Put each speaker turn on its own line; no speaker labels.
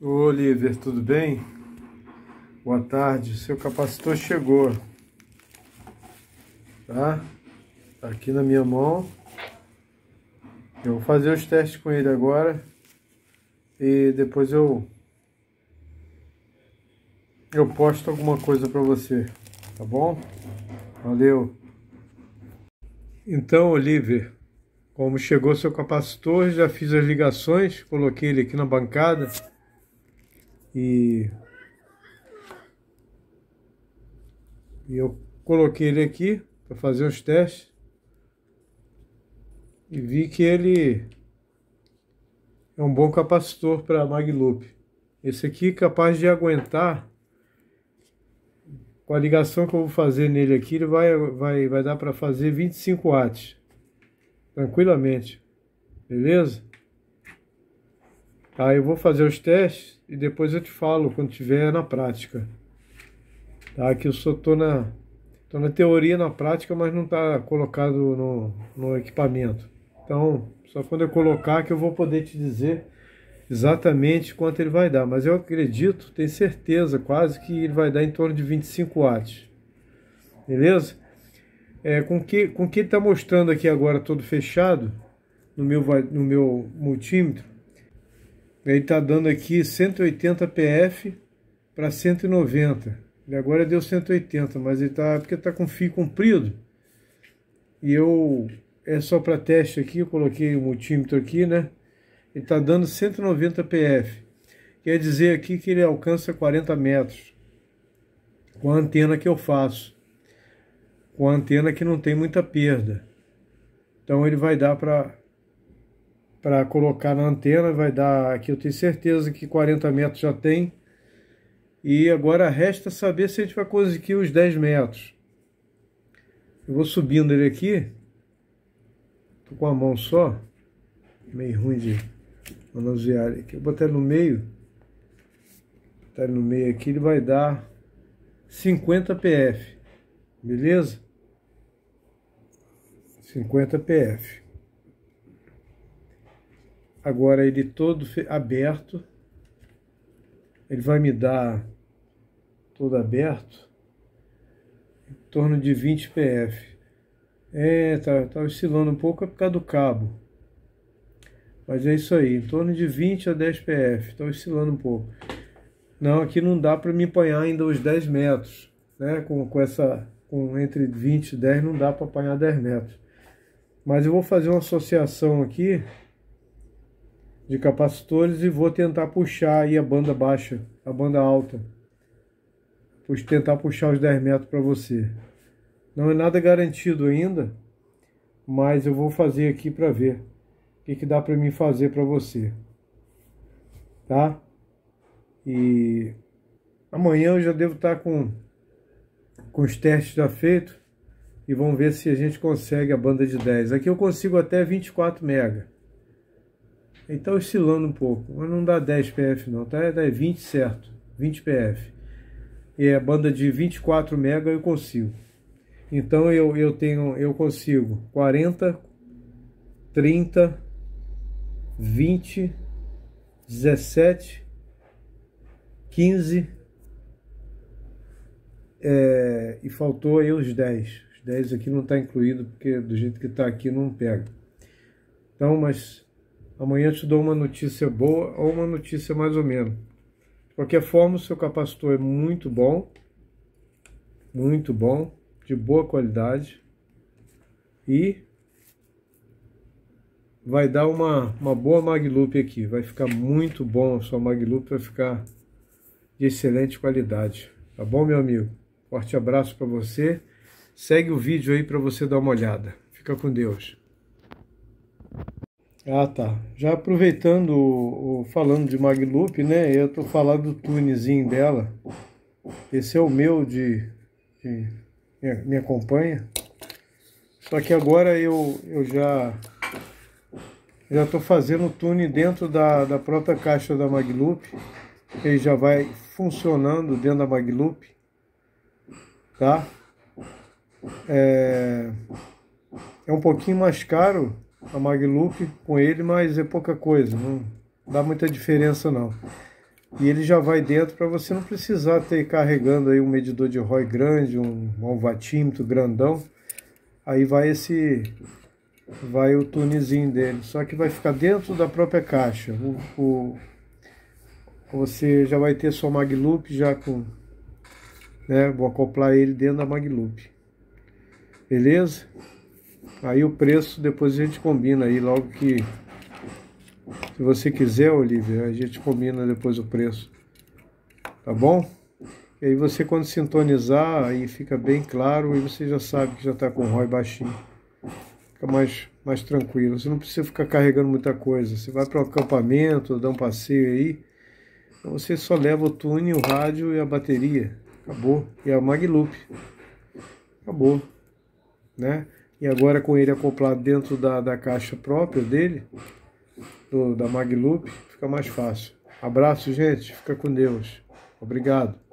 Ô Oliver, tudo bem? Boa tarde, seu capacitor chegou. Tá? Tá aqui na minha mão. Eu vou fazer os testes com ele agora. E depois eu... Eu posto alguma coisa para você, tá bom? Valeu! Então, Oliver, como chegou seu capacitor, já fiz as ligações, coloquei ele aqui na bancada. E, e eu coloquei ele aqui para fazer os testes e vi que ele é um bom capacitor para Magloop. Esse aqui é capaz de aguentar com a ligação que eu vou fazer nele aqui, ele vai, vai, vai dar para fazer 25 watts tranquilamente, beleza? Tá? Eu vou fazer os testes e depois eu te falo quando tiver na prática. Tá? eu só tô na, tô na teoria, na prática, mas não está colocado no, no equipamento. Então, só quando eu colocar que eu vou poder te dizer exatamente quanto ele vai dar, mas eu acredito, tenho certeza quase que ele vai dar em torno de 25 watts. Beleza? É, com que com que ele está mostrando aqui agora todo fechado no meu no meu multímetro, ele está dando aqui 180 PF para 190. Ele agora deu 180, mas ele está é porque está com fio comprido. E eu é só para teste aqui, eu coloquei o multímetro aqui, né? Ele está dando 190 PF. Quer dizer aqui que ele alcança 40 metros com a antena que eu faço, com a antena que não tem muita perda. Então ele vai dar para para colocar na antena, vai dar aqui, eu tenho certeza que 40 metros já tem. E agora resta saber se a gente vai conseguir os 10 metros. Eu vou subindo ele aqui. Tô com a mão só. Meio ruim de manusear ele aqui. Eu vou botar no meio. botar no meio aqui, ele vai dar 50 PF. Beleza? 50 PF agora ele todo aberto, ele vai me dar todo aberto, em torno de 20 PF. É, tá, tá oscilando um pouco é por causa do cabo. Mas é isso aí, em torno de 20 a 10 PF, tá oscilando um pouco. Não, aqui não dá para me apanhar ainda os 10 metros, né? Com, com essa, com entre 20 e 10 não dá para apanhar 10 metros. Mas eu vou fazer uma associação aqui de capacitores e vou tentar puxar aí a banda baixa, a banda alta. Vou tentar puxar os 10 metros para você. Não é nada garantido ainda, mas eu vou fazer aqui para ver o que, que dá para mim fazer para você. Tá? E amanhã eu já devo estar tá com, com os testes já feitos e vamos ver se a gente consegue a banda de 10. Aqui eu consigo até 24 mega. Ele então, tá oscilando um pouco, mas não dá 10 PF não, tá? Dá 20 certo, 20 PF. E a é banda de 24 mega eu consigo. Então eu, eu tenho, eu consigo 40, 30, 20, 17, 15 é, e faltou aí os 10. Os 10 aqui não está incluído porque do jeito que está aqui não pega. Então, mas Amanhã eu te dou uma notícia boa ou uma notícia mais ou menos. De qualquer forma, o seu capacitor é muito bom, muito bom, de boa qualidade e vai dar uma, uma boa magloop aqui, vai ficar muito bom, sua magloop vai ficar de excelente qualidade, tá bom meu amigo? Forte abraço para você, segue o vídeo aí para você dar uma olhada, fica com Deus. Ah, tá. Já aproveitando, falando de Magloop, né? Eu tô falando do tunezinho dela. Esse é o meu de, de me acompanha. Só que agora eu, eu já já tô fazendo o tune dentro da, da própria caixa da Magloop. Ele já vai funcionando dentro da Magloop. Tá? É, é um pouquinho mais caro a Magluf com ele, mas é pouca coisa, não dá muita diferença não. E ele já vai dentro para você não precisar ter carregando aí um medidor de ROI grande, um, um vatímetro grandão. Aí vai esse vai o tunezinho dele, só que vai ficar dentro da própria caixa. O, o você já vai ter sua Magloop já com né, vou acoplar ele dentro da Magloop. Beleza? Aí o preço depois a gente combina aí logo que. Se você quiser, Olivia, a gente combina depois o preço. Tá bom? E aí você quando sintonizar, aí fica bem claro e você já sabe que já está com o ROI baixinho. Fica mais, mais tranquilo. Você não precisa ficar carregando muita coisa. Você vai para o acampamento, dá um passeio aí. Então você só leva o túnel, o rádio e a bateria. Acabou. E a Magloop. Acabou. Né? e agora com ele acoplado dentro da, da caixa própria dele, do, da Magloop, fica mais fácil. Abraço, gente. Fica com Deus. Obrigado.